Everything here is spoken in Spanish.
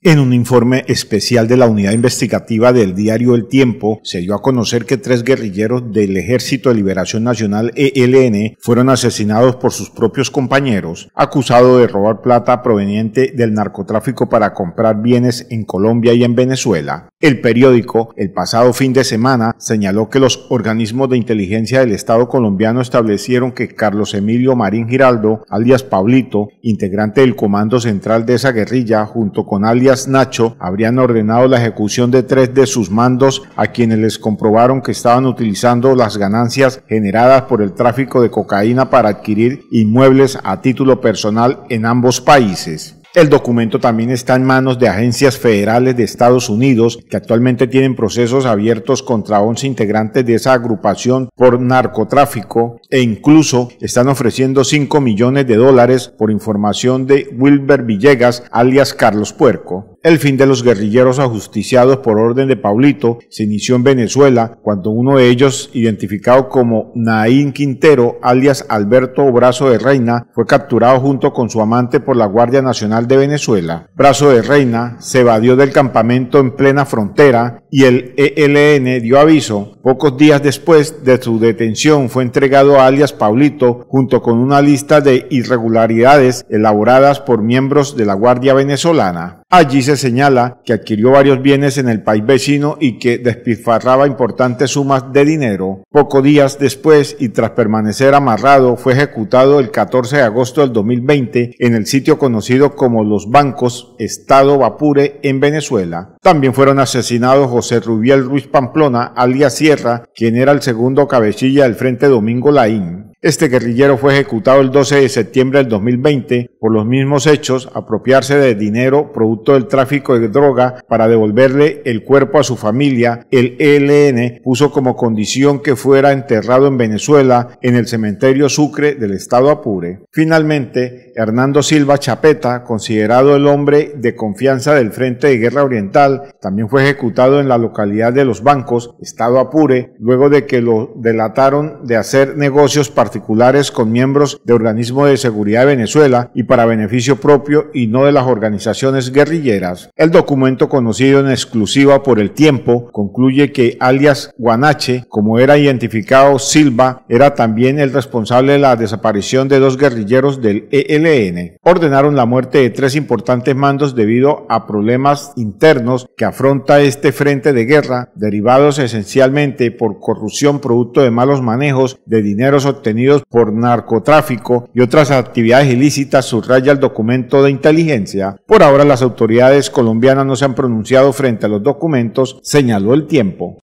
En un informe especial de la unidad investigativa del diario El Tiempo, se dio a conocer que tres guerrilleros del Ejército de Liberación Nacional ELN fueron asesinados por sus propios compañeros, acusados de robar plata proveniente del narcotráfico para comprar bienes en Colombia y en Venezuela. El periódico el pasado fin de semana señaló que los organismos de inteligencia del Estado colombiano establecieron que Carlos Emilio Marín Giraldo, alias Pablito, integrante del Comando Central de esa guerrilla, junto con alias Nacho, habrían ordenado la ejecución de tres de sus mandos a quienes les comprobaron que estaban utilizando las ganancias generadas por el tráfico de cocaína para adquirir inmuebles a título personal en ambos países. El documento también está en manos de agencias federales de Estados Unidos que actualmente tienen procesos abiertos contra 11 integrantes de esa agrupación por narcotráfico e incluso están ofreciendo 5 millones de dólares por información de Wilber Villegas alias Carlos Puerco. El fin de los guerrilleros ajusticiados por orden de Paulito se inició en Venezuela cuando uno de ellos, identificado como Naín Quintero, alias Alberto Brazo de Reina, fue capturado junto con su amante por la Guardia Nacional de Venezuela. Brazo de Reina se evadió del campamento en plena frontera y el ELN dio aviso. Pocos días después de su detención fue entregado a alias Paulito junto con una lista de irregularidades elaboradas por miembros de la Guardia Venezolana. Allí se señala que adquirió varios bienes en el país vecino y que despifarraba importantes sumas de dinero. Pocos días después y tras permanecer amarrado fue ejecutado el 14 de agosto del 2020 en el sitio conocido como Los Bancos, Estado Vapure en Venezuela. También fueron asesinados José Rubiel Ruiz Pamplona, alias Sierra, quien era el segundo cabecilla del Frente Domingo Laín. Este guerrillero fue ejecutado el 12 de septiembre del 2020 por los mismos hechos, apropiarse de dinero producto del tráfico de droga para devolverle el cuerpo a su familia. El ELN puso como condición que fuera enterrado en Venezuela en el cementerio Sucre del estado Apure. Finalmente, Hernando Silva Chapeta, considerado el hombre de confianza del Frente de Guerra Oriental, también fue ejecutado en la localidad de Los Bancos, estado Apure, luego de que lo delataron de hacer negocios para particulares con miembros de organismos de seguridad de Venezuela y para beneficio propio y no de las organizaciones guerrilleras. El documento conocido en exclusiva por el tiempo concluye que alias Guanache, como era identificado Silva, era también el responsable de la desaparición de dos guerrilleros del ELN. Ordenaron la muerte de tres importantes mandos debido a problemas internos que afronta este frente de guerra, derivados esencialmente por corrupción producto de malos manejos de dineros obtenidos por narcotráfico y otras actividades ilícitas, subraya el documento de inteligencia. Por ahora las autoridades colombianas no se han pronunciado frente a los documentos, señaló el tiempo.